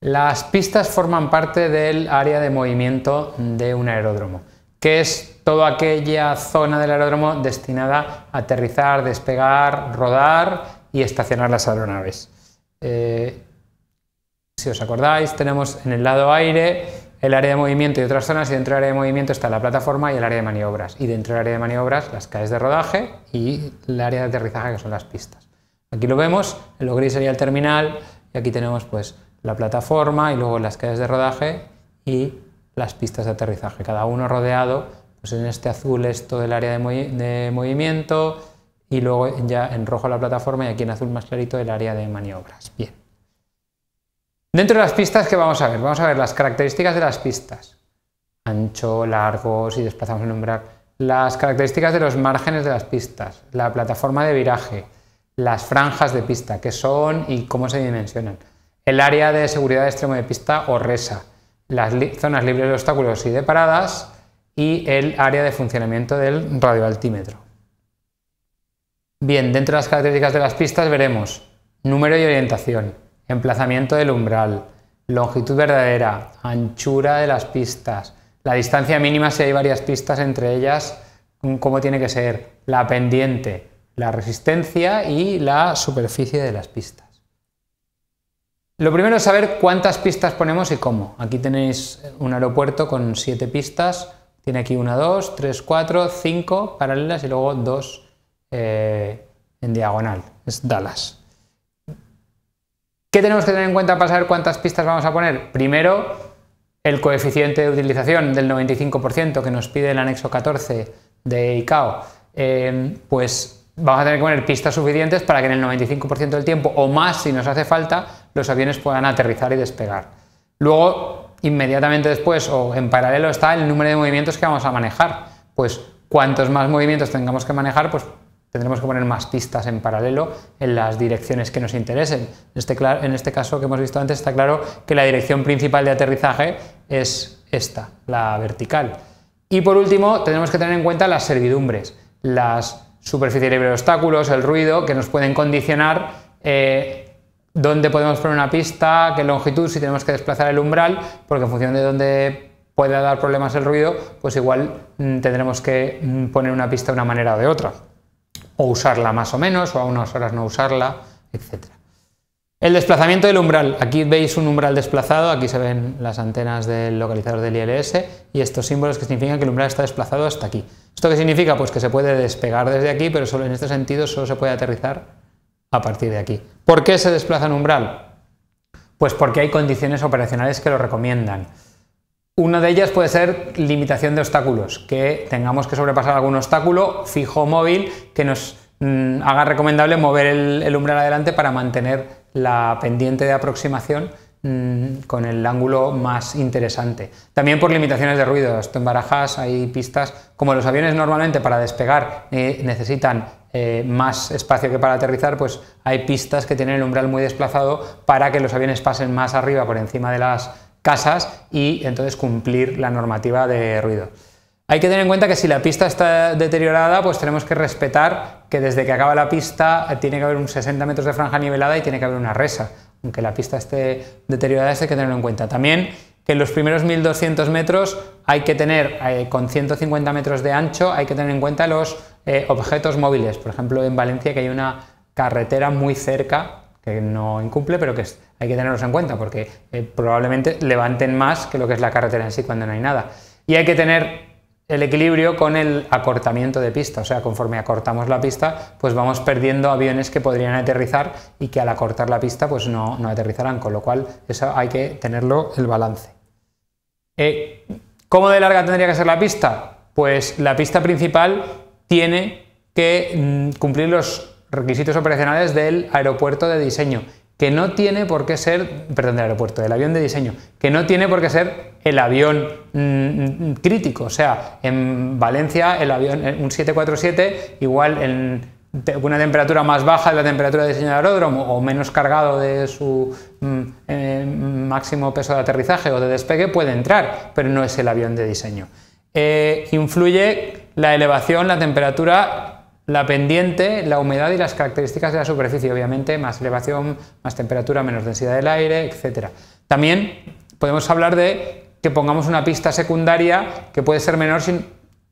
Las pistas forman parte del área de movimiento de un aeródromo, que es toda aquella zona del aeródromo destinada a aterrizar, despegar, rodar y estacionar las aeronaves. Eh, si os acordáis, tenemos en el lado aire el área de movimiento y otras zonas, y dentro del área de movimiento está la plataforma y el área de maniobras. Y dentro del área de maniobras, las calles de rodaje y el área de aterrizaje, que son las pistas. Aquí lo vemos, en lo gris sería el terminal, y aquí tenemos pues la plataforma y luego las calles de rodaje y las pistas de aterrizaje, cada uno rodeado, pues en este azul es todo el área de, de movimiento y luego ya en rojo la plataforma y aquí en azul más clarito el área de maniobras. Bien. Dentro de las pistas, ¿qué vamos a ver? Vamos a ver las características de las pistas. Ancho, largo, si desplazamos el umbral. Las características de los márgenes de las pistas. La plataforma de viraje. Las franjas de pista, qué son y cómo se dimensionan el área de seguridad de extremo de pista o RESA, las zonas libres de obstáculos y de paradas y el área de funcionamiento del radioaltímetro. Bien, dentro de las características de las pistas veremos número y orientación, emplazamiento del umbral, longitud verdadera, anchura de las pistas, la distancia mínima si hay varias pistas entre ellas, mm, cómo tiene que ser, la pendiente, la resistencia y la superficie de las pistas. Lo primero es saber cuántas pistas ponemos y cómo. Aquí tenéis un aeropuerto con siete pistas. Tiene aquí una, dos, tres, cuatro, cinco paralelas y luego dos eh, en diagonal. Es Dallas. ¿Qué tenemos que tener en cuenta para saber cuántas pistas vamos a poner? Primero, el coeficiente de utilización del 95% que nos pide el anexo 14 de ICAO. Em, pues vamos a tener que poner pistas suficientes para que en el 95% del tiempo o más si nos hace falta los aviones puedan aterrizar y despegar. Luego, inmediatamente después o en paralelo está el número de movimientos que vamos a manejar. Pues cuantos más movimientos tengamos que manejar, pues tendremos que poner más pistas en paralelo en las direcciones que nos interesen. En este, en este caso que hemos visto antes está claro que la dirección principal de aterrizaje es esta, la vertical. Y por último, tenemos que tener en cuenta las servidumbres, las superficies libre de obstáculos, el ruido, que nos pueden condicionar eh, dónde podemos poner una pista, qué longitud, si tenemos que desplazar el umbral, porque en función de dónde pueda dar problemas el ruido, pues igual mm, tendremos que mm, poner una pista de una manera o de otra, o usarla más o menos, o a unas horas no usarla, etc. El desplazamiento del umbral. Aquí veis un umbral desplazado, aquí se ven las antenas del localizador del ILS y estos símbolos que significan que el umbral está desplazado hasta aquí. ¿Esto qué significa? Pues que se puede despegar desde aquí, pero solo en este sentido solo se puede aterrizar a partir de aquí. ¿Por qué se desplaza un umbral? Pues porque hay condiciones operacionales que lo recomiendan. Una de ellas puede ser limitación de obstáculos, que tengamos que sobrepasar algún obstáculo fijo o móvil que nos mm, haga recomendable mover el umbral adelante para mantener la pendiente de aproximación Mm, con el ángulo más interesante. También por limitaciones de ruido. Esto en barajas hay pistas. Como los aviones normalmente para despegar eh, necesitan eh, más espacio que para aterrizar, pues hay pistas que tienen el umbral muy desplazado para que los aviones pasen más arriba por encima de las casas y entonces cumplir la normativa de ruido. Hay que tener en cuenta que si la pista está deteriorada, pues tenemos que respetar que desde que acaba la pista eh, tiene que haber un 60 metros de franja nivelada y tiene que haber una resa aunque la pista esté deteriorada, eso hay que tenerlo en cuenta. También que en los primeros 1200 metros hay que tener, eh, con 150 metros de ancho, hay que tener en cuenta los eh, objetos móviles. Por ejemplo, en Valencia que hay una carretera muy cerca que no incumple, pero que hay que tenerlos en cuenta porque eh, probablemente levanten más que lo que es la carretera en sí cuando no hay nada. Y hay que tener el equilibrio con el acortamiento de pista, o sea, conforme acortamos la pista, pues vamos perdiendo aviones que podrían aterrizar y que al acortar la pista pues no, no aterrizarán, con lo cual eso hay que tenerlo el balance. Eh, ¿Cómo de larga tendría que ser la pista? Pues la pista principal tiene que mm, cumplir los requisitos operacionales del aeropuerto de diseño que no tiene por qué ser, perdón, del aeropuerto, del avión de diseño, que no tiene por qué ser el avión mm, mm, crítico. O sea, en Valencia el avión, eh, un 747, igual en una temperatura más baja de la temperatura de diseño del aeródromo o menos cargado de su mm, eh, máximo peso de aterrizaje o de despegue puede entrar, pero no es el avión de diseño. Eh, influye la elevación, la temperatura la pendiente, la humedad y las características de la superficie, obviamente, más elevación, más temperatura, menos densidad del aire, etcétera. También podemos hablar de que pongamos una pista secundaria que puede ser menor si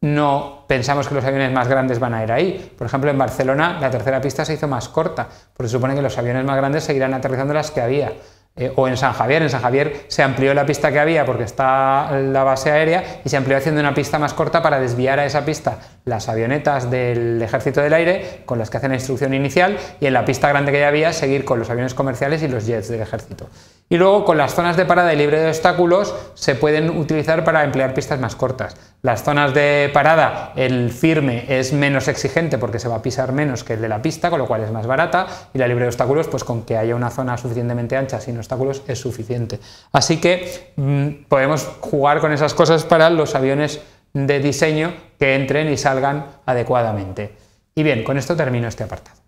no pensamos que los aviones más grandes van a ir ahí. Por ejemplo, en Barcelona la tercera pista se hizo más corta, porque se supone que los aviones más grandes seguirán aterrizando las que había. Eh, o en San Javier. En San Javier se amplió la pista que había porque está la base aérea y se amplió haciendo una pista más corta para desviar a esa pista las avionetas del Ejército del Aire con las que hacen la instrucción inicial y en la pista grande que ya había seguir con los aviones comerciales y los jets del Ejército. Y luego con las zonas de parada y libre de obstáculos se pueden utilizar para emplear pistas más cortas. Las zonas de parada, el firme es menos exigente porque se va a pisar menos que el de la pista, con lo cual es más barata, y la libre de obstáculos, pues con que haya una zona suficientemente ancha, si no obstáculos es suficiente. Así que mm, podemos jugar con esas cosas para los aviones de diseño que entren y salgan adecuadamente. Y bien, con esto termino este apartado.